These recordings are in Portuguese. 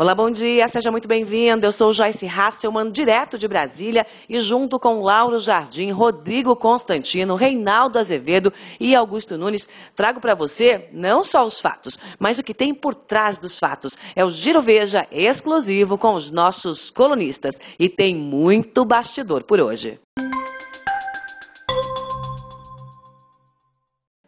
Olá, bom dia, seja muito bem-vindo. Eu sou Joyce Hasselman, direto de Brasília, e junto com Lauro Jardim, Rodrigo Constantino, Reinaldo Azevedo e Augusto Nunes, trago para você não só os fatos, mas o que tem por trás dos fatos. É o Giro Veja exclusivo com os nossos colunistas e tem muito bastidor por hoje.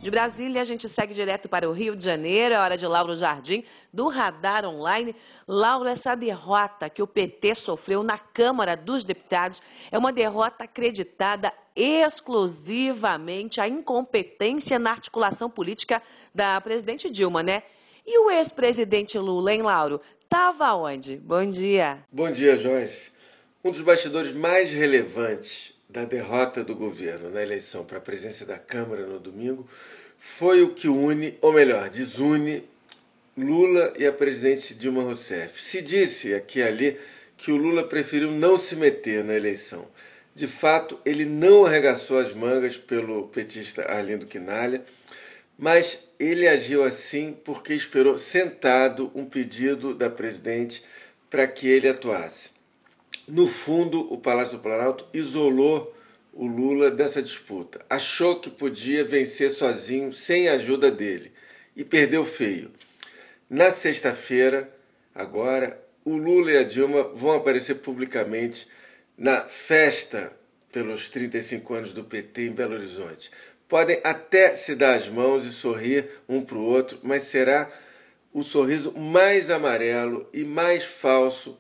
De Brasília, a gente segue direto para o Rio de Janeiro, é hora de Lauro Jardim, do Radar Online. Lauro, essa derrota que o PT sofreu na Câmara dos Deputados é uma derrota acreditada exclusivamente à incompetência na articulação política da presidente Dilma, né? E o ex-presidente Lula, hein, Lauro? Tava onde? Bom dia. Bom dia, Joyce. Um dos bastidores mais relevantes da derrota do governo na eleição para a presença da Câmara no domingo foi o que une, ou melhor, desune Lula e a presidente Dilma Rousseff. Se disse aqui e ali que o Lula preferiu não se meter na eleição. De fato, ele não arregaçou as mangas pelo petista Arlindo Quinalha, mas ele agiu assim porque esperou sentado um pedido da presidente para que ele atuasse. No fundo, o Palácio do Planalto isolou o Lula dessa disputa. Achou que podia vencer sozinho, sem a ajuda dele, e perdeu feio. Na sexta-feira, agora, o Lula e a Dilma vão aparecer publicamente na festa pelos 35 anos do PT em Belo Horizonte. Podem até se dar as mãos e sorrir um para o outro, mas será o sorriso mais amarelo e mais falso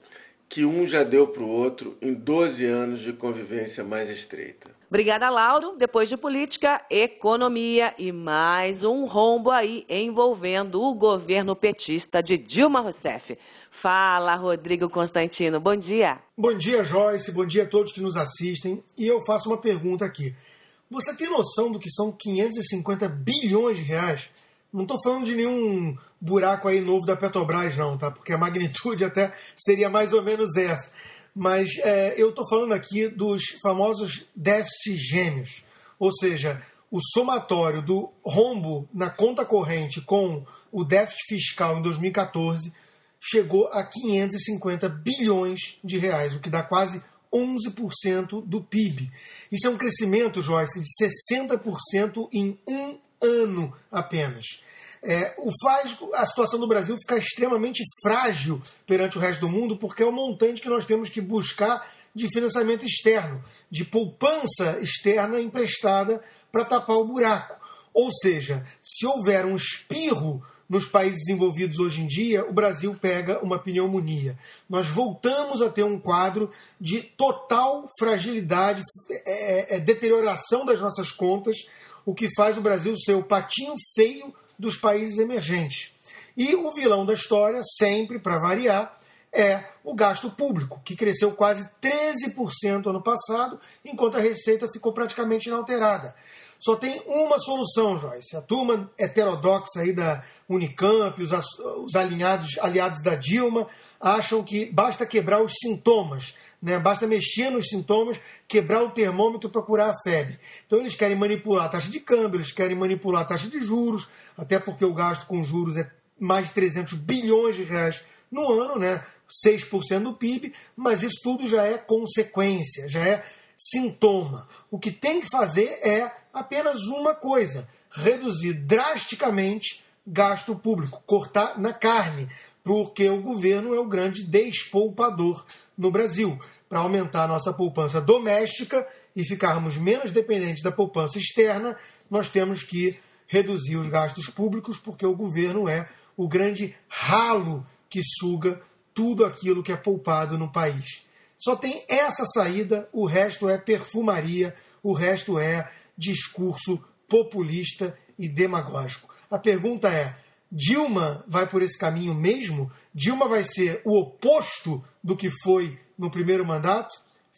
que um já deu para o outro em 12 anos de convivência mais estreita. Obrigada, Lauro. Depois de política, economia e mais um rombo aí envolvendo o governo petista de Dilma Rousseff. Fala, Rodrigo Constantino. Bom dia. Bom dia, Joyce. Bom dia a todos que nos assistem. E eu faço uma pergunta aqui. Você tem noção do que são 550 bilhões de reais? Não estou falando de nenhum buraco aí novo da Petrobras, não, tá? Porque a magnitude até seria mais ou menos essa. Mas é, eu estou falando aqui dos famosos déficits gêmeos, ou seja, o somatório do rombo na conta corrente com o déficit fiscal em 2014 chegou a 550 bilhões de reais, o que dá quase 11% do PIB. Isso é um crescimento, Joyce, de 60% em um ano apenas. É, o faz a situação do Brasil ficar extremamente frágil perante o resto do mundo, porque é o montante que nós temos que buscar de financiamento externo, de poupança externa emprestada para tapar o buraco. Ou seja, se houver um espirro nos países desenvolvidos hoje em dia, o Brasil pega uma pneumonia. Nós voltamos a ter um quadro de total fragilidade, é, é, é deterioração das nossas contas o que faz o Brasil ser o patinho feio dos países emergentes. E o vilão da história, sempre para variar, é o gasto público, que cresceu quase 13% ano passado, enquanto a receita ficou praticamente inalterada. Só tem uma solução, Joyce. A turma heterodoxa aí da Unicamp, os, os alinhados, aliados da Dilma, acham que basta quebrar os sintomas, né? Basta mexer nos sintomas, quebrar o termômetro e procurar a febre. Então eles querem manipular a taxa de câmbio, eles querem manipular a taxa de juros, até porque o gasto com juros é mais de 300 bilhões de reais no ano, né? 6% do PIB, mas isso tudo já é consequência, já é sintoma. O que tem que fazer é apenas uma coisa: reduzir drasticamente gasto público, cortar na carne porque o governo é o grande despoupador no Brasil. Para aumentar a nossa poupança doméstica e ficarmos menos dependentes da poupança externa, nós temos que reduzir os gastos públicos, porque o governo é o grande ralo que suga tudo aquilo que é poupado no país. Só tem essa saída, o resto é perfumaria, o resto é discurso populista e demagógico. A pergunta é: Dilma vai por esse caminho mesmo? Dilma vai ser o oposto do que foi no primeiro mandato?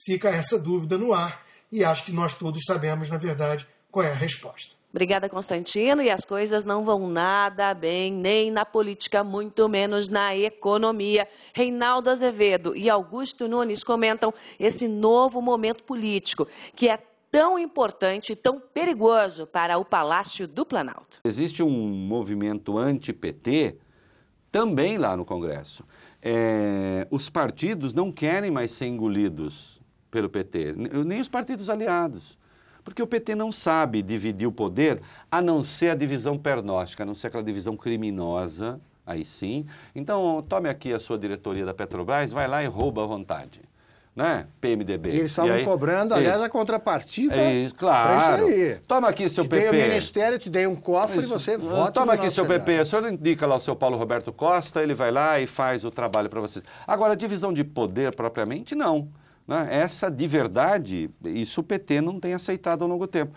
Fica essa dúvida no ar e acho que nós todos sabemos, na verdade, qual é a resposta. Obrigada, Constantino. E as coisas não vão nada bem, nem na política, muito menos na economia. Reinaldo Azevedo e Augusto Nunes comentam esse novo momento político, que é tão importante e tão perigoso para o Palácio do Planalto. Existe um movimento anti-PT também lá no Congresso. É, os partidos não querem mais ser engolidos pelo PT, nem os partidos aliados. Porque o PT não sabe dividir o poder a não ser a divisão pernóstica, a não ser aquela divisão criminosa, aí sim. Então, tome aqui a sua diretoria da Petrobras, vai lá e rouba à vontade né? PMDB. E eles estavam aí... cobrando, aliás, isso. a contrapartida. É isso, claro. isso aí. Toma aqui, seu te PP. Te dei o ministério, te dei um cofre isso. Ah, e você vota. Toma no aqui, seu PP. O senhor indica lá o seu Paulo Roberto Costa, ele vai lá e faz o trabalho para vocês. Agora, divisão de poder propriamente, não. Né? Essa, de verdade, isso o PT não tem aceitado ao longo do tempo.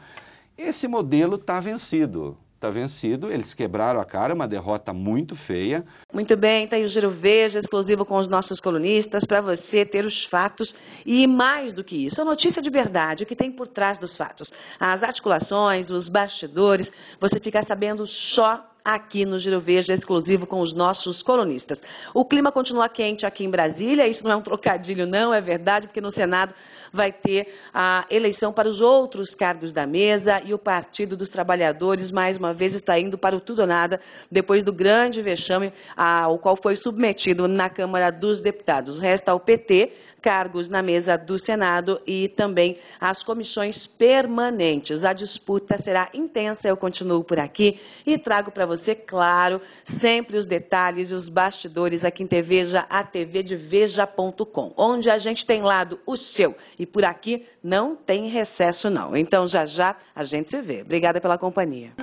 Esse modelo está vencido está vencido, eles quebraram a cara, uma derrota muito feia. Muito bem, tá aí o Giro Veja, exclusivo com os nossos colunistas, para você ter os fatos e mais do que isso, a notícia de verdade, o que tem por trás dos fatos, as articulações, os bastidores, você ficar sabendo só aqui no Giro Verde, exclusivo com os nossos colunistas. O clima continua quente aqui em Brasília, isso não é um trocadilho, não, é verdade, porque no Senado vai ter a eleição para os outros cargos da mesa e o Partido dos Trabalhadores, mais uma vez, está indo para o tudo ou nada, depois do grande vexame ao qual foi submetido na Câmara dos Deputados. Resta ao PT cargos na mesa do Senado e também as comissões permanentes. A disputa será intensa, eu continuo por aqui e trago para vocês você, claro, sempre os detalhes e os bastidores aqui em TV a TV de Veja.com, onde a gente tem lado o seu. E por aqui não tem recesso, não. Então já já a gente se vê. Obrigada pela companhia.